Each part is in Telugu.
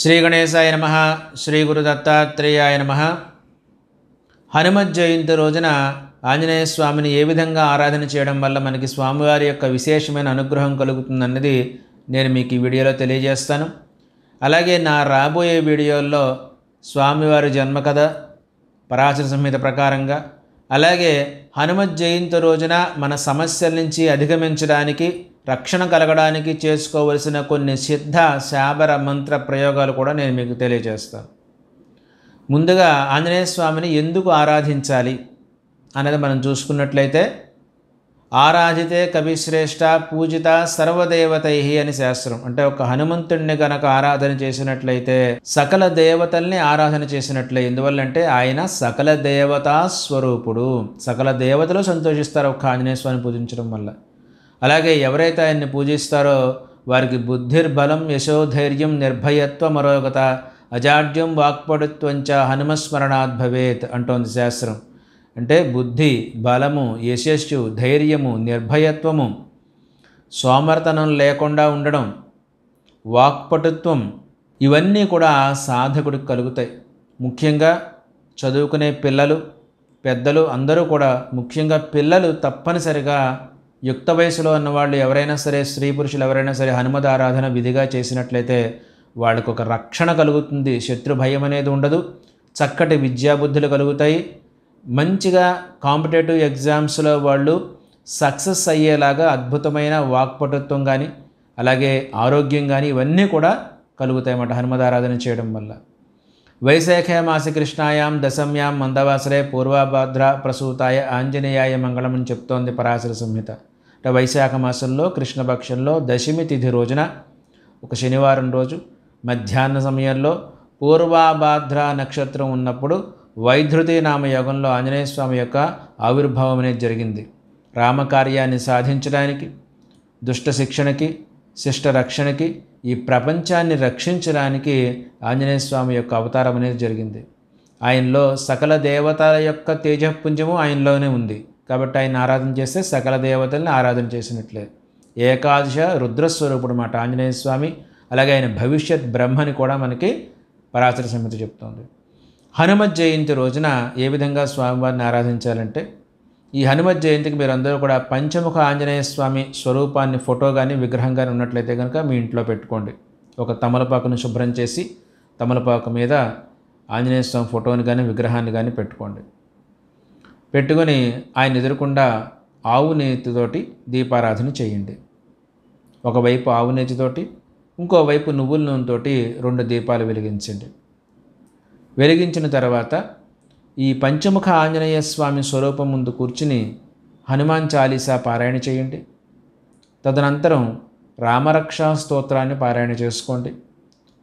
శ్రీ గణేశాయ నమ శ్రీ గురు దత్తాత్రేయాయ నమ హనుమత్ జయంతి రోజున ఆంజనేయ స్వామిని ఏ విధంగా ఆరాధన చేయడం వల్ల మనకి స్వామివారి యొక్క విశేషమైన అనుగ్రహం కలుగుతుందన్నది నేను మీకు ఈ వీడియోలో తెలియజేస్తాను అలాగే నా రాబోయే వీడియోల్లో స్వామివారి జన్మకథ పరాచర సంహిత ప్రకారంగా అలాగే హనుమత్ జయంతి రోజున మన సమస్యల నుంచి అధిగమించడానికి రక్షణ కలగడానికి చేసుకోవలసిన కొన్ని సిద్ధ శాబర మంత్ర ప్రయోగాలు కూడా నేను మీకు తెలియజేస్తాను ముందుగా ఆంజనేయ స్వామిని ఎందుకు ఆరాధించాలి అనేది మనం చూసుకున్నట్లయితే ఆరాధితే కవిశ్రేష్ట పూజిత సర్వదేవతై అని శాస్త్రం అంటే ఒక హనుమంతుడిని గనక ఆరాధన చేసినట్లయితే సకల దేవతల్ని ఆరాధన చేసినట్లే ఎందువల్లంటే ఆయన సకల దేవతా స్వరూపుడు సకల దేవతలు సంతోషిస్తారు ఒక్క ఆంజనేయ స్వామిని పూజించడం వల్ల అలాగే ఎవరైతే ఆయన్ని పూజిస్తారో వారికి బుద్ధిర్బలం యశోధైర్యం నిర్భయత్వ మరోగత అజాడ్యం వాక్పడుత్వంచ హనుమస్మరణాద్ భవేత్ అంటోంది శాస్త్రం అంటే బుద్ధి బలము యశస్సు ధైర్యము నిర్భయత్వము సోమర్తనం లేకుండా ఉండడం వాక్పటుత్వం ఇవన్నీ కూడా సాధకుడికి కలుగుతాయి ముఖ్యంగా చదువుకునే పిల్లలు పెద్దలు అందరూ కూడా ముఖ్యంగా పిల్లలు తప్పనిసరిగా యుక్త వయసులో ఉన్నవాళ్ళు ఎవరైనా సరే స్త్రీ పురుషులు ఎవరైనా సరే హనుమద ఆరాధన విధిగా చేసినట్లయితే వాళ్ళకు ఒక రక్షణ కలుగుతుంది శత్రు భయం అనేది ఉండదు చక్కటి విద్యాబుద్ధులు కలుగుతాయి మంచిగా కాంపిటేటివ్ ఎగ్జామ్స్లో వాళ్ళు సక్సెస్ అయ్యేలాగా అద్భుతమైన వాక్పటుత్వం కానీ అలాగే ఆరోగ్యం కానీ ఇవన్నీ కూడా కలుగుతాయన్నమాట హనుమద ఆరాధన చేయడం వల్ల వైశాఖమాసి కృష్ణాయాం దశమ్యాం మందవాసరే పూర్వభద్ర ప్రసూతాయ ఆంజనేయాయ మంగళం అని చెప్తోంది పరాశర సంహిత అంటే వైశాఖ మాసంలో కృష్ణపక్షంలో దశమి తిథి రోజున ఒక శనివారం రోజు మధ్యాహ్న సమయంలో పూర్వభాద్ర నక్షత్రం ఉన్నప్పుడు వైధృతి నామయోగంలో ఆంజనేయ స్వామి యొక్క ఆవిర్భావం అనేది జరిగింది రామకార్యాన్ని సాధించడానికి దుష్ట శిక్షణకి శిష్ట రక్షణకి ఈ ప్రపంచాన్ని రక్షించడానికి ఆంజనేయ స్వామి యొక్క అవతారం అనేది జరిగింది ఆయనలో సకల దేవతల యొక్క తేజపుంజము ఆయనలోనే ఉంది కాబట్టి ఆయన ఆరాధన చేస్తే సకల దేవతల్ని ఆరాధన చేసినట్లే ఏకాదశ రుద్రస్వరూపుడు మాట ఆంజనేయ స్వామి అలాగే ఆయన భవిష్యత్ బ్రహ్మని కూడా మనకి పరాచర సమితి చెప్తోంది హనుమత్ జయంతి రోజున ఏ విధంగా స్వామివారిని ఆరాధించాలంటే ఈ హనుమత్ జయంతికి మీరు అందరూ కూడా పంచముఖ ఆంజనేయ స్వామి స్వరూపాన్ని ఫోటో కానీ విగ్రహం కానీ ఉన్నట్లయితే కనుక మీ ఇంట్లో పెట్టుకోండి ఒక తమలపాకును శుభ్రం చేసి తమలపాకు మీద ఆంజనేయ స్వామి ఫోటోని కానీ విగ్రహాన్ని కానీ పెట్టుకోండి పెట్టుకొని ఆయన ఎదురకుండా ఆవు నేతితోటి దీపారాధన చేయండి ఒకవైపు ఆవు నేతితోటి ఇంకోవైపు నువ్వుల నూనెతోటి రెండు దీపాలు వెలిగించండి వెలిగించిన తర్వాత ఈ పంచముఖ ఆంజనేయ స్వామి స్వరూపం ముందు కూర్చుని హనుమాన్ చాలీసా పారాయణ చేయండి తదనంతరం రామరక్షా స్తోత్రాన్ని పారాయణ చేసుకోండి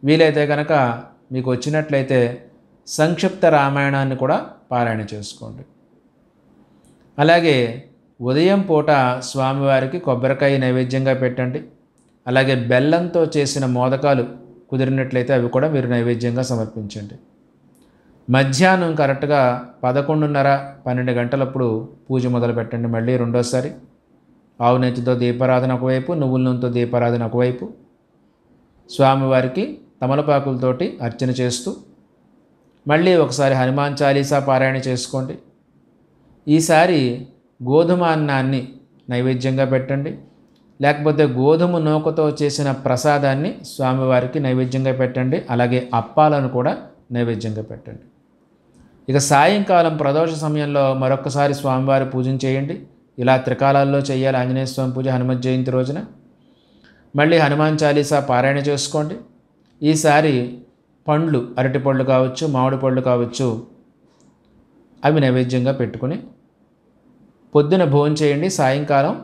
వీలైతే కనుక మీకు వచ్చినట్లయితే సంక్షిప్త రామాయణాన్ని కూడా పారాయణ చేసుకోండి అలాగే ఉదయం పూట స్వామివారికి కొబ్బరికాయ నైవేద్యంగా పెట్టండి అలాగే బెల్లంతో చేసిన మోదకాలు కుదిరినట్లయితే అవి కూడా మీరు నైవేద్యంగా సమర్పించండి మధ్యాహ్నం కరెక్ట్గా పదకొండున్నర పన్నెండు గంటలప్పుడు పూజ మొదలు పెట్టండి మళ్ళీ రెండోసారి ఆవు నెత్తితో దీపారాధన ఒకవైపు నువ్వుల నూనెతో దీపారాధన ఒకవైపు స్వామివారికి తమలపాకులతోటి అర్చన చేస్తూ మళ్ళీ ఒకసారి హనుమాన్ చాలీసా పారాయణ చేసుకోండి ఈసారి గోధుమ అన్నాన్ని నైవేద్యంగా పెట్టండి లేకపోతే గోధుమ నూకతో చేసిన ప్రసాదాన్ని స్వామివారికి నైవేద్యంగా పెట్టండి అలాగే అప్పాలను కూడా నైవేద్యంగా పెట్టండి ఇక సాయంకాలం ప్రదోష సమయంలో మరొక్కసారి స్వామివారి పూజను చేయండి ఇలా త్రికాలాల్లో చేయాలి ఆంజనేయ స్వామి పూజ హనుమత్ జయంతి రోజున మళ్ళీ హనుమాన్ చాలీసా పారాయణ చేసుకోండి ఈసారి పండ్లు అరటి పళ్ళు కావచ్చు మామిడి పళ్ళు కావచ్చు అవి నైవేద్యంగా పెట్టుకుని పొద్దున భోజనం చేయండి సాయంకాలం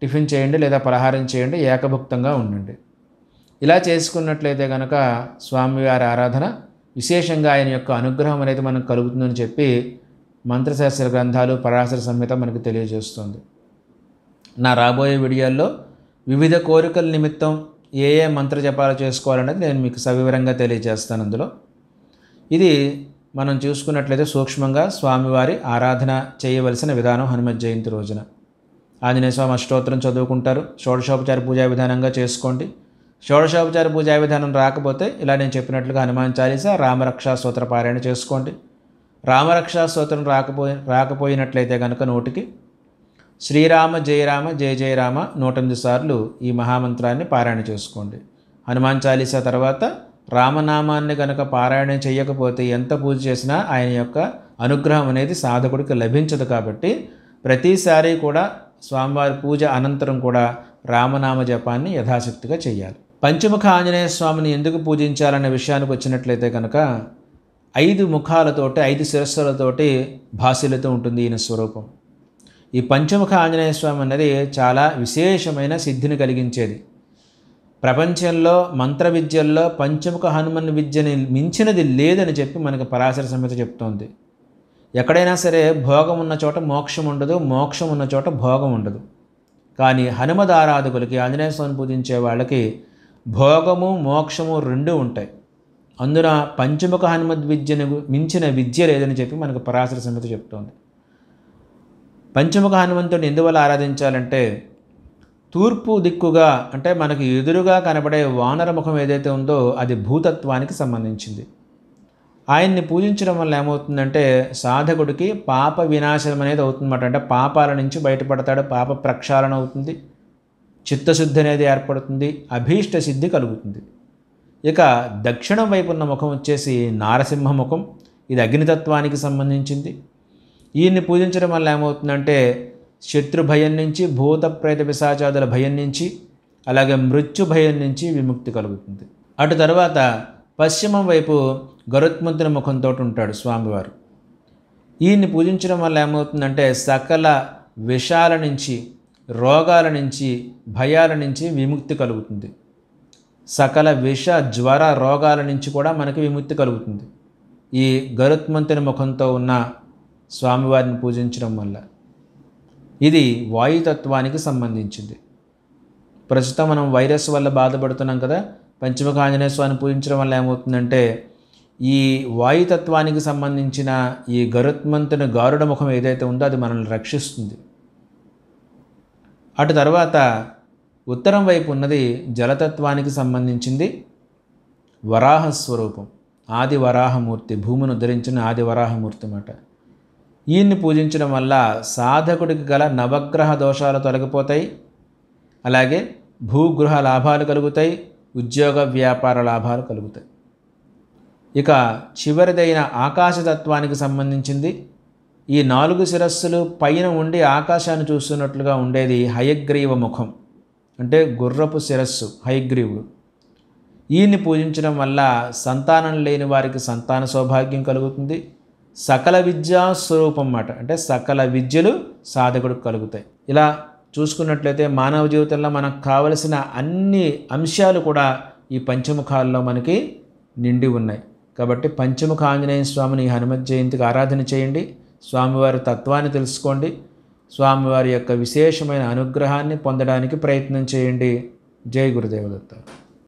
టిఫిన్ చేయండి లేదా పలహారం చేయండి ఏకభుక్తంగా ఉండండి ఇలా చేసుకున్నట్లయితే కనుక స్వామివారి ఆరాధన విశేషంగా ఆయన యొక్క అనుగ్రహం అనేది మనకు కలుగుతుందని చెప్పి మంత్రశాస్త్ర గ్రంథాలు పరాశర సంహిత మనకు తెలియజేస్తుంది నా రాబోయే వీడియోల్లో వివిధ కోరికల నిమిత్తం ఏ ఏ మంత్ర జపాలు చేసుకోవాలనేది నేను మీకు సవివరంగా తెలియజేస్తాను అందులో ఇది మనం చూసుకున్నట్లయితే సూక్ష్మంగా స్వామివారి ఆరాధన చేయవలసిన విధానం హనుమత్ జయంతి రోజున ఆంజనేయ స్వామి అష్టోత్తరం చదువుకుంటారు షోడశోపచార పూజా విధానంగా చేసుకోండి షోడశోపచార పూజా విధానం రాకపోతే ఇలా నేను చెప్పినట్లుగా హనుమాన్ చాలీస రామరక్షా స్తోత్ర పారాయణ చేసుకోండి రామరక్షా స్తోత్రం రాకపోయి రాకపోయినట్లయితే కనుక నోటికి శ్రీరామ జయరామ జయ జయరామ నూటెనిమిది సార్లు ఈ మహామంత్రాన్ని పారాయణ చేసుకోండి హనుమాన్ చాలీసా తర్వాత రామనామాన్ని కనుక పారాయణం చేయకపోతే ఎంత పూజ చేసినా ఆయన యొక్క అనుగ్రహం అనేది సాధకుడికి లభించదు కాబట్టి ప్రతిసారి కూడా స్వామివారి పూజ అనంతరం కూడా రామనామ జపాన్ని యథాశక్తిగా చేయాలి పంచముఖ ఆంజనేయ స్వామిని ఎందుకు పూజించాలనే విషయానికి వచ్చినట్లయితే కనుక ఐదు ముఖాలతోటి ఐదు శిరస్సులతోటి భాషలతో ఉంటుంది ఈయన స్వరూపం ఈ పంచముఖ ఆంజనేయ స్వామి అన్నది చాలా విశేషమైన సిద్ధిని కలిగించేది ప్రపంచంలో మంత్ర విద్యల్లో పంచముఖ హనుమన్ విద్యని మించినది లేదని చెప్పి మనకు పరాశర సమేత చెప్తోంది ఎక్కడైనా సరే భోగం ఉన్న చోట మోక్షం ఉండదు మోక్షం ఉన్న చోట భోగం ఉండదు కానీ హనుమదారాధకులకి ఆంజనేయ స్వామిని పూజించే వాళ్ళకి భోగము మోక్షము రెండు ఉంటాయి అందున పంచముఖ హనుమద్ విద్యను మించిన విద్య లేదని చెప్పి మనకు పరాశర సంహిత చెప్తోంది పంచముఖ హనుమంతుడిని ఎందువల్ల ఆరాధించాలంటే తూర్పు దిక్కుగా అంటే మనకు ఎదురుగా కనబడే వానర ముఖం ఏదైతే ఉందో అది భూతత్వానికి సంబంధించింది ఆయన్ని పూజించడం వల్ల ఏమవుతుందంటే సాధకుడికి పాప వినాశనం అనేది అవుతుందన్నమాట అంటే పాపాల నుంచి బయటపడతాడు పాప ప్రక్షాళన అవుతుంది చిత్తశుద్ధి అనేది ఏర్పడుతుంది అభీష్ట సిద్ధి కలుగుతుంది ఇక దక్షిణం వైపు ఉన్న ముఖం వచ్చేసి నారసింహ ముఖం ఇది అగ్నితత్వానికి సంబంధించింది ఈయన్ని పూజించడం వల్ల ఏమవుతుందంటే శత్రు భయం నుంచి భూత ప్రేత పిశాచాదుల భయం నుంచి అలాగే మృత్యు భయం నుంచి విముక్తి కలుగుతుంది అటు తర్వాత పశ్చిమం వైపు గరుత్మంతుని ముఖంతో ఉంటాడు స్వామివారు ఈయన్ని పూజించడం వల్ల ఏమవుతుందంటే సకల విషాల నుంచి రోగాల నుంచి భయాల నుంచి విముక్తి కలుగుతుంది సకల విష జ్వర రోగాల నుంచి కూడా మనకి విముక్తి కలుగుతుంది ఈ గరుత్మంతుని ముఖంతో ఉన్న స్వామివారిని పూజించడం వల్ల ఇది వాయుతత్వానికి సంబంధించింది ప్రస్తుతం మనం వైరస్ వల్ల బాధపడుతున్నాం కదా పంచముఖ ఆంజనేయ స్వామిని పూజించడం వల్ల ఏమవుతుందంటే ఈ వాయుతత్వానికి సంబంధించిన ఈ గరుత్మంతుని గారుడ ముఖం ఏదైతే ఉందో అది మనల్ని రక్షిస్తుంది అటు తర్వాత ఉత్తరం వైపు ఉన్నది జలతత్వానికి సంబంధించింది వరాహ స్వరూపం ఆది వరాహమూర్తి భూమిని ధరించిన ఆది వరాహమూర్తి అన్నమాట ఈయన్ని పూజించడం వల్ల సాధకుడికి గల నవగ్రహ దోషాలు తొలగిపోతాయి అలాగే భూగృహ లాభాలు కలుగుతాయి ఉద్యోగ వ్యాపార లాభాలు కలుగుతాయి ఇక చివరిదైన ఆకాశతత్వానికి సంబంధించింది ఈ నాలుగు శిరస్సులు పైన ఉండి ఆకాశాన్ని చూస్తున్నట్లుగా ఉండేది హయగ్రీవ ముఖం అంటే గుర్రపు శిరస్సు హయగ్రీవుడు ఈయన్ని పూజించడం వల్ల సంతానం లేని వారికి సంతాన సౌభాగ్యం కలుగుతుంది సకల విద్యా స్వరూపం అన్నమాట అంటే సకల విద్యలు సాధకుడు కలుగుతాయి ఇలా చూసుకున్నట్లయితే మానవ జీవితంలో మనకు కావలసిన అన్ని అంశాలు కూడా ఈ పంచముఖాల్లో మనకి నిండి ఉన్నాయి కాబట్టి పంచముఖ ఆంజనేయ స్వామిని హనుమత్ జయంతికి ఆరాధన చేయండి స్వామివారి తత్వాన్ని తెలుసుకోండి స్వామివారి యొక్క విశేషమైన అనుగ్రహాన్ని పొందడానికి ప్రయత్నం చేయండి జై గురుదేవదత్త